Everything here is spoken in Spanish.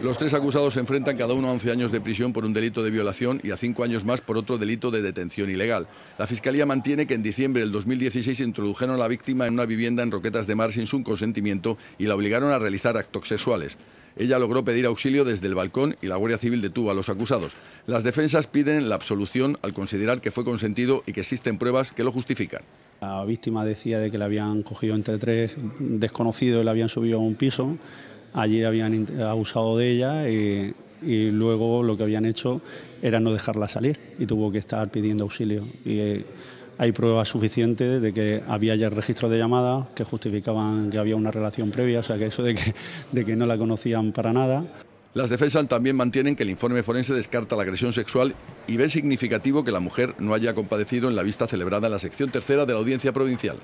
Los tres acusados se enfrentan cada uno a 11 años de prisión por un delito de violación y a 5 años más por otro delito de detención ilegal. La Fiscalía mantiene que en diciembre del 2016 introdujeron a la víctima en una vivienda en Roquetas de Mar sin su consentimiento y la obligaron a realizar actos sexuales. Ella logró pedir auxilio desde el balcón y la Guardia Civil detuvo a los acusados. Las defensas piden la absolución al considerar que fue consentido y que existen pruebas que lo justifican. La víctima decía de que la habían cogido entre tres desconocidos y la habían subido a un piso. Allí habían abusado de ella y, luego lo que habían hecho era no dejarla salir y tuvo que estar pidiendo auxilio. Eh, hay pruebas suficientes de que había ya registros de llamadas que justificaban que había una relación previa, o sea que eso de que, de que no la conocían para nada. Las defensas también mantienen que el informe forense descarta la agresión sexual y ve significativo que la mujer no haya compadecido en la vista celebrada en la sección tercera de la audiencia provincial.